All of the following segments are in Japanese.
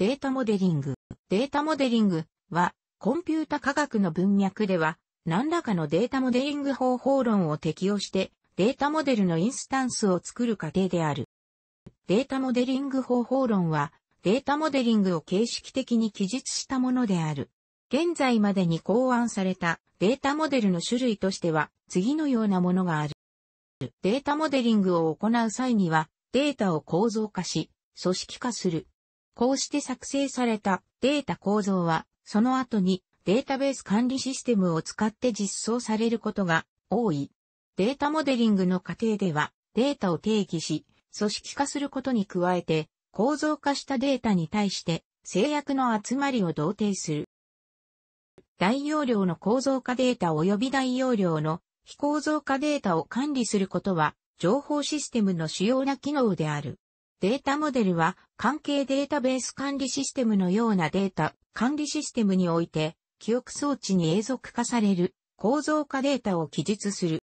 データモデリング。データモデリングは、コンピュータ科学の文脈では、何らかのデータモデリング方法論を適用して、データモデルのインスタンスを作る過程である。データモデリング方法論は、データモデリングを形式的に記述したものである。現在までに考案されたデータモデルの種類としては、次のようなものがある。データモデリングを行う際には、データを構造化し、組織化する。こうして作成されたデータ構造は、その後にデータベース管理システムを使って実装されることが多い。データモデリングの過程では、データを定義し、組織化することに加えて、構造化したデータに対して制約の集まりを同定する。大容量の構造化データ及び大容量の非構造化データを管理することは、情報システムの主要な機能である。データモデルは関係データベース管理システムのようなデータ管理システムにおいて記憶装置に永続化される構造化データを記述する。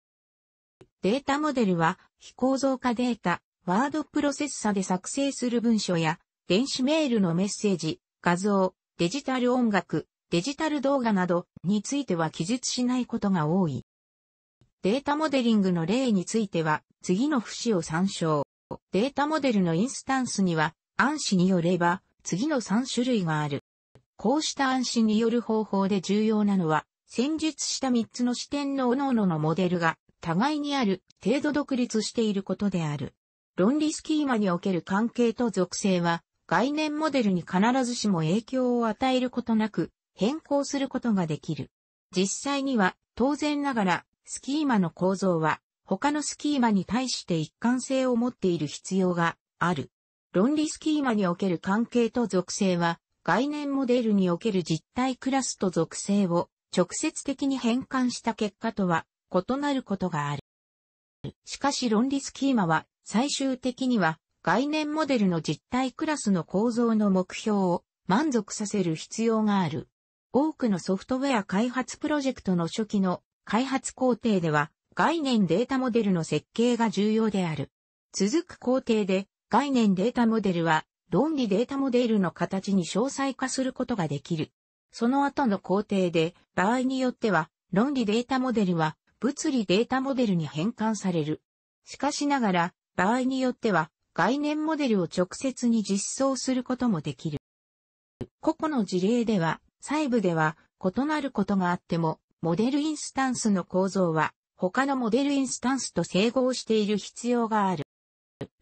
データモデルは非構造化データ、ワードプロセッサで作成する文書や電子メールのメッセージ、画像、デジタル音楽、デジタル動画などについては記述しないことが多い。データモデリングの例については次の節を参照。データモデルのインスタンスには、暗視によれば、次の3種類がある。こうした暗視による方法で重要なのは、戦術した3つの視点の各々のモデルが、互いにある程度独立していることである。論理スキーマにおける関係と属性は、概念モデルに必ずしも影響を与えることなく、変更することができる。実際には、当然ながら、スキーマの構造は、他のスキーマに対して一貫性を持っている必要がある。論理スキーマにおける関係と属性は、概念モデルにおける実体クラスと属性を直接的に変換した結果とは異なることがある。しかし論理スキーマは最終的には概念モデルの実体クラスの構造の目標を満足させる必要がある。多くのソフトウェア開発プロジェクトの初期の開発工程では概念データモデルの設計が重要である。続く工程で概念データモデルは論理データモデルの形に詳細化することができる。その後の工程で場合によっては論理データモデルは物理データモデルに変換される。しかしながら場合によっては概念モデルを直接に実装することもできる。個々の事例では細部では異なることがあってもモデルインスタンスの構造は他のモデルインスタンスと整合している必要がある。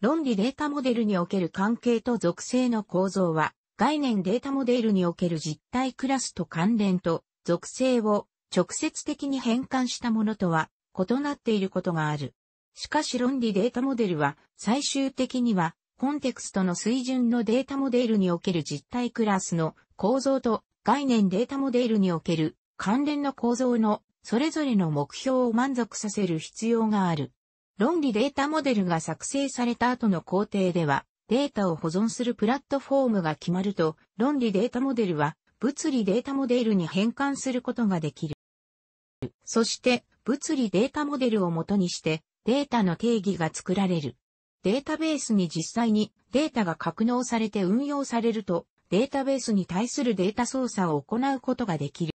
論理データモデルにおける関係と属性の構造は、概念データモデルにおける実体クラスと関連と属性を直接的に変換したものとは異なっていることがある。しかし論理データモデルは最終的にはコンテクストの水準のデータモデルにおける実体クラスの構造と概念データモデルにおける関連の構造のそれぞれの目標を満足させる必要がある。論理データモデルが作成された後の工程では、データを保存するプラットフォームが決まると、論理データモデルは物理データモデルに変換することができる。そして、物理データモデルをもとにして、データの定義が作られる。データベースに実際にデータが格納されて運用されると、データベースに対するデータ操作を行うことができる。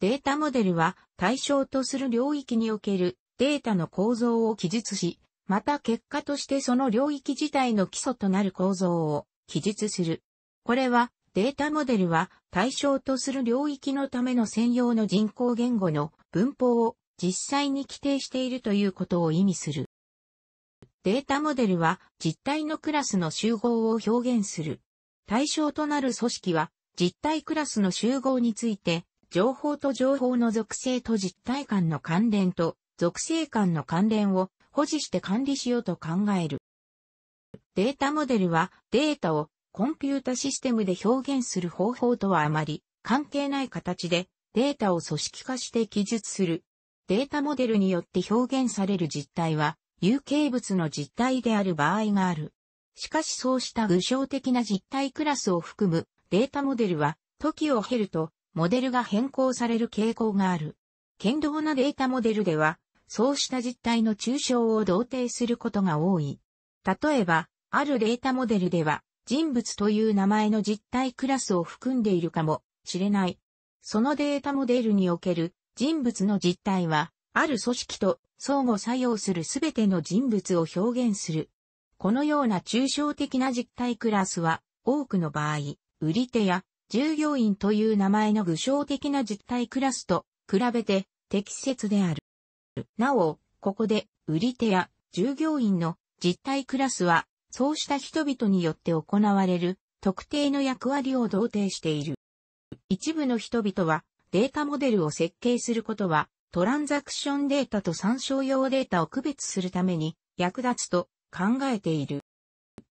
データモデルは対象とする領域におけるデータの構造を記述し、また結果としてその領域自体の基礎となる構造を記述する。これはデータモデルは対象とする領域のための専用の人工言語の文法を実際に規定しているということを意味する。データモデルは実体のクラスの集合を表現する。対象となる組織は実体クラスの集合について情報と情報の属性と実体間の関連と属性間の関連を保持して管理しようと考える。データモデルはデータをコンピュータシステムで表現する方法とはあまり関係ない形でデータを組織化して記述する。データモデルによって表現される実態は有形物の実態である場合がある。しかしそうした具象的な実体クラスを含むデータモデルは時を経るとモデルが変更される傾向がある。剣道なデータモデルでは、そうした実態の抽象を同定することが多い。例えば、あるデータモデルでは、人物という名前の実体クラスを含んでいるかもしれない。そのデータモデルにおける人物の実態は、ある組織と相互作用するすべての人物を表現する。このような抽象的な実体クラスは、多くの場合、売り手や従業員という名前の具象的な実体クラスと比べて適切である。なお、ここで売り手や従業員の実体クラスはそうした人々によって行われる特定の役割を同定している。一部の人々はデータモデルを設計することはトランザクションデータと参照用データを区別するために役立つと考えている。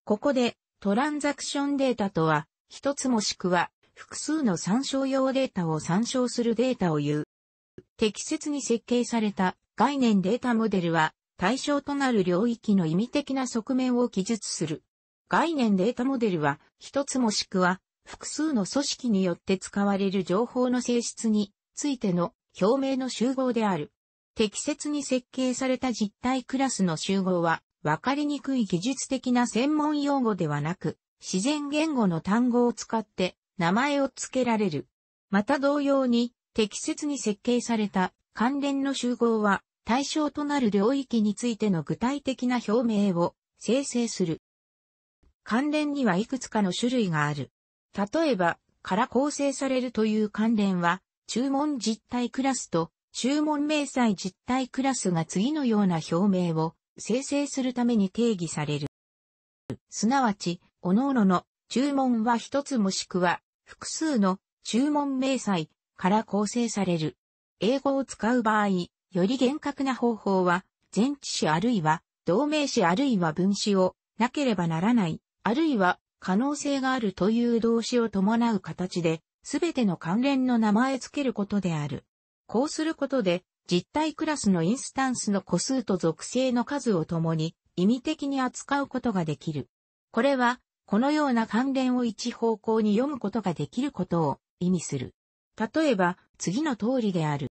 ここでトランザクションデータとは一つもしくは複数の参照用データを参照するデータを言う。適切に設計された概念データモデルは対象となる領域の意味的な側面を記述する。概念データモデルは一つもしくは複数の組織によって使われる情報の性質についての表明の集合である。適切に設計された実体クラスの集合は分かりにくい技術的な専門用語ではなく自然言語の単語を使って名前を付けられる。また同様に、適切に設計された関連の集合は、対象となる領域についての具体的な表明を生成する。関連にはいくつかの種類がある。例えば、から構成されるという関連は、注文実態クラスと注文明細実態クラスが次のような表明を生成するために定義される。すなわち、各々の注文は一つもしくは複数の注文明細から構成される。英語を使う場合、より厳格な方法は、前置詞あるいは同名詞あるいは分詞をなければならない、あるいは可能性があるという動詞を伴う形で、すべての関連の名前付けることである。こうすることで、実体クラスのインスタンスの個数と属性の数をともに、意味的に扱うことができる。これは、このような関連を一方向に読むことができることを意味する。例えば、次の通りである。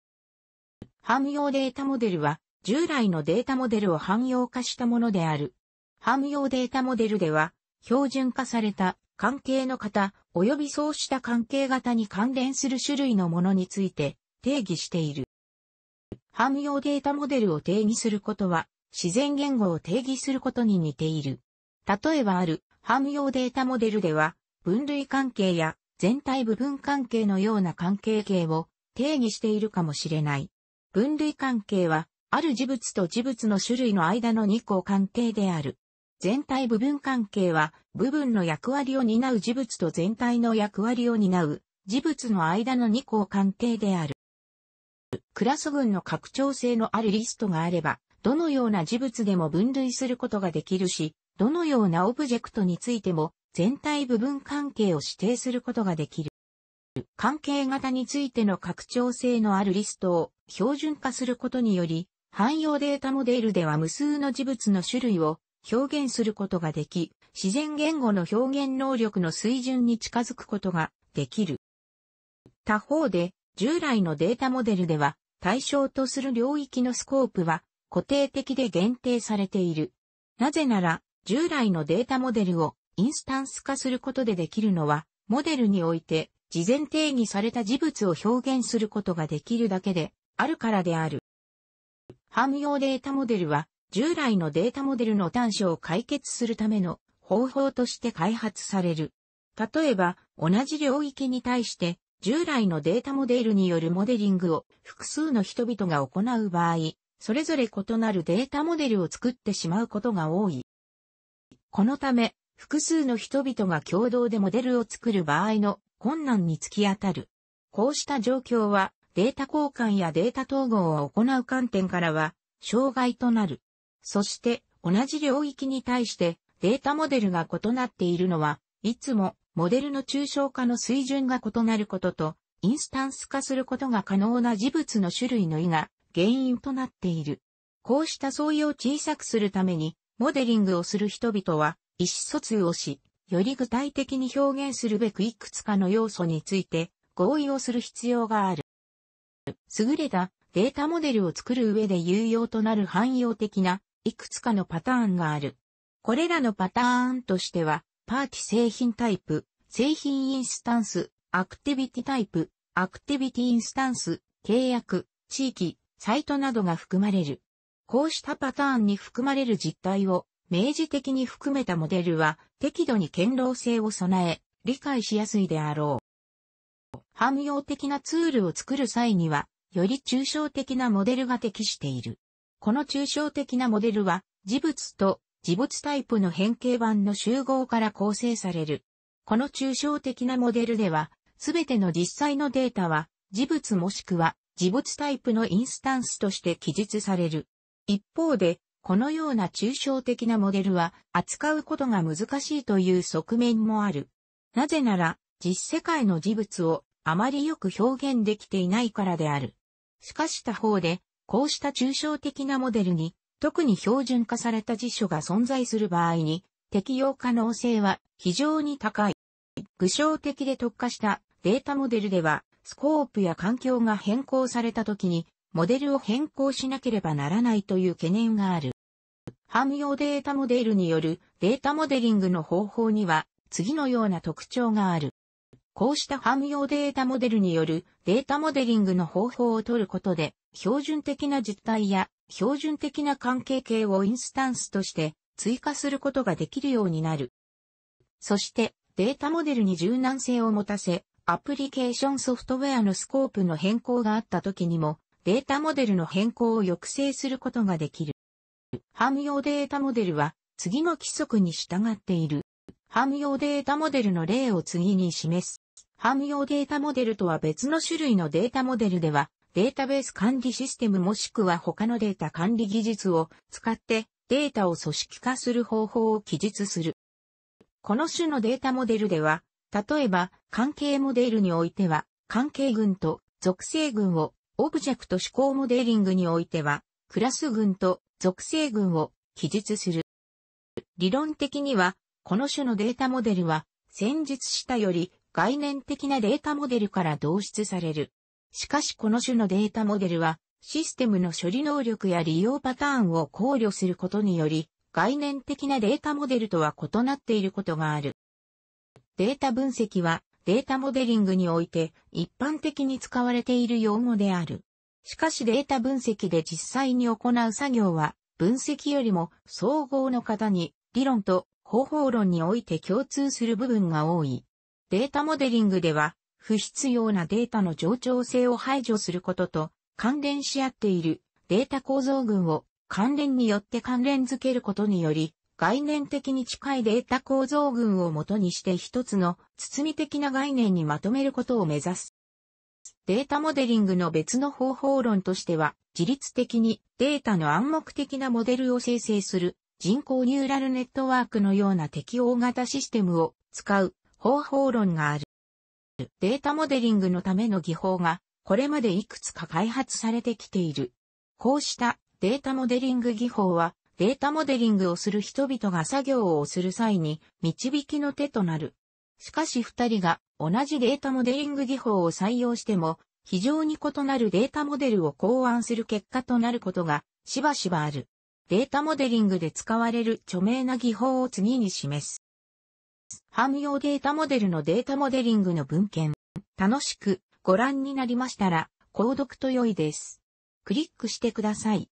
汎用データモデルは、従来のデータモデルを汎用化したものである。汎用データモデルでは、標準化された関係の型、及びそうした関係型に関連する種類のものについて定義している。汎用データモデルを定義することは、自然言語を定義することに似ている。例えばある汎用データモデルでは、分類関係や全体部分関係のような関係形を定義しているかもしれない。分類関係は、ある事物と事物の種類の間の二項関係である。全体部分関係は、部分の役割を担う事物と全体の役割を担う事物の間の二項関係である。クラス群の拡張性のあるリストがあれば、どのような事物でも分類することができるし、どのようなオブジェクトについても全体部分関係を指定することができる。関係型についての拡張性のあるリストを標準化することにより、汎用データモデルでは無数の事物の種類を表現することができ、自然言語の表現能力の水準に近づくことができる。他方で、従来のデータモデルでは、対象とする領域のスコープは固定的で限定されている。なぜなら、従来のデータモデルをインスタンス化することでできるのは、モデルにおいて事前定義された事物を表現することができるだけであるからである。汎用データモデルは、従来のデータモデルの短所を解決するための方法として開発される。例えば、同じ領域に対して、従来のデータモデルによるモデリングを複数の人々が行う場合、それぞれ異なるデータモデルを作ってしまうことが多い。このため、複数の人々が共同でモデルを作る場合の困難に突き当たる。こうした状況は、データ交換やデータ統合を行う観点からは、障害となる。そして、同じ領域に対してデータモデルが異なっているのは、いつもモデルの抽象化の水準が異なることと、インスタンス化することが可能な事物の種類の異が原因となっている。こうした相違を小さくするために、モデリングをする人々は意思疎通をし、より具体的に表現するべくいくつかの要素について合意をする必要がある。優れたデータモデルを作る上で有用となる汎用的ないくつかのパターンがある。これらのパターンとしては、パーティ製品タイプ、製品インスタンス、アクティビティタイプ、アクティビティインスタンス、契約、地域、サイトなどが含まれる。こうしたパターンに含まれる実態を明示的に含めたモデルは適度に堅牢性を備え、理解しやすいであろう。汎用的なツールを作る際には、より抽象的なモデルが適している。この抽象的なモデルは、事物と事物タイプの変形版の集合から構成される。この抽象的なモデルでは、すべての実際のデータは、事物もしくは事物タイプのインスタンスとして記述される。一方で、このような抽象的なモデルは扱うことが難しいという側面もある。なぜなら、実世界の事物をあまりよく表現できていないからである。しかし他方で、こうした抽象的なモデルに、特に標準化された辞書が存在する場合に、適用可能性は非常に高い。具象的で特化したデータモデルでは、スコープや環境が変更された時にモデルを変更しなければならないという懸念がある。汎用データモデルによるデータモデリングの方法には次のような特徴がある。こうした汎用データモデルによるデータモデリングの方法を取ることで標準的な実態や標準的な関係形をインスタンスとして追加することができるようになる。そしてデータモデルに柔軟性を持たせ、アプリケーションソフトウェアのスコープの変更があった時にもデータモデルの変更を抑制することができる。汎用データモデルは次の規則に従っている。汎用データモデルの例を次に示す。汎用データモデルとは別の種類のデータモデルでは、データベース管理システムもしくは他のデータ管理技術を使ってデータを組織化する方法を記述する。この種のデータモデルでは、例えば関係モデルにおいては関係群と属性群をオブジェクト思考モデリングにおいては、クラス群と属性群を記述する。理論的には、この種のデータモデルは、先述したより概念的なデータモデルから導出される。しかしこの種のデータモデルは、システムの処理能力や利用パターンを考慮することにより、概念的なデータモデルとは異なっていることがある。データ分析は、データモデリングにおいて一般的に使われている用語である。しかしデータ分析で実際に行う作業は、分析よりも総合の方に理論と方法論において共通する部分が多い。データモデリングでは、不必要なデータの冗長性を排除することと関連し合っているデータ構造群を関連によって関連づけることにより概念的に近いデータ構造群をもとにして一つの包み的な概念にまとめることを目指す。データモデリングの別の方法論としては、自律的にデータの暗黙的なモデルを生成する人工ニューラルネットワークのような適応型システムを使う方法論がある。データモデリングのための技法がこれまでいくつか開発されてきている。こうしたデータモデリング技法はデータモデリングをする人々が作業をする際に導きの手となる。しかし二人が同じデータモデリング技法を採用しても非常に異なるデータモデルを考案する結果となることがしばしばある。データモデリングで使われる著名な技法を次に示す。汎用データモデルのデータモデリングの文献。楽しくご覧になりましたら、購読と良いです。クリックしてください。